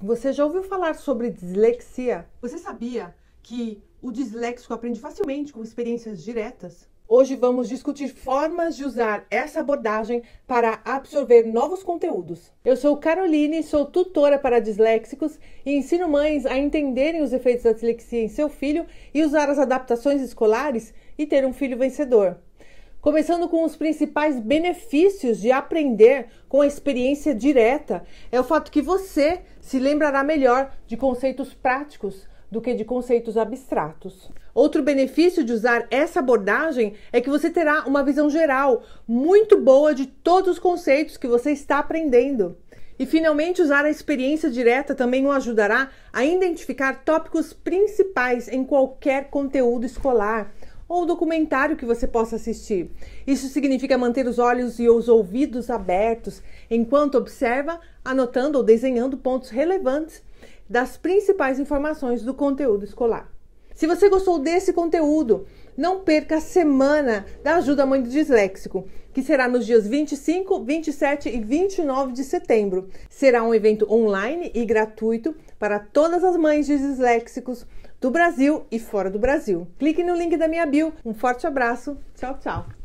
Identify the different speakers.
Speaker 1: Você já ouviu falar sobre dislexia? Você sabia que o disléxico aprende facilmente com experiências diretas? Hoje vamos discutir formas de usar essa abordagem para absorver novos conteúdos. Eu sou Caroline, sou tutora para disléxicos e ensino mães a entenderem os efeitos da dislexia em seu filho e usar as adaptações escolares e ter um filho vencedor. Começando com os principais benefícios de aprender com a experiência direta, é o fato que você se lembrará melhor de conceitos práticos do que de conceitos abstratos. Outro benefício de usar essa abordagem é que você terá uma visão geral muito boa de todos os conceitos que você está aprendendo. E finalmente, usar a experiência direta também o ajudará a identificar tópicos principais em qualquer conteúdo escolar ou um documentário que você possa assistir. Isso significa manter os olhos e os ouvidos abertos enquanto observa, anotando ou desenhando pontos relevantes das principais informações do conteúdo escolar. Se você gostou desse conteúdo, não perca a semana da Ajuda Mãe do Disléxico, que será nos dias 25, 27 e 29 de setembro. Será um evento online e gratuito para todas as mães de disléxicos do Brasil e fora do Brasil. Clique no link da minha bio. Um forte abraço. Tchau, tchau.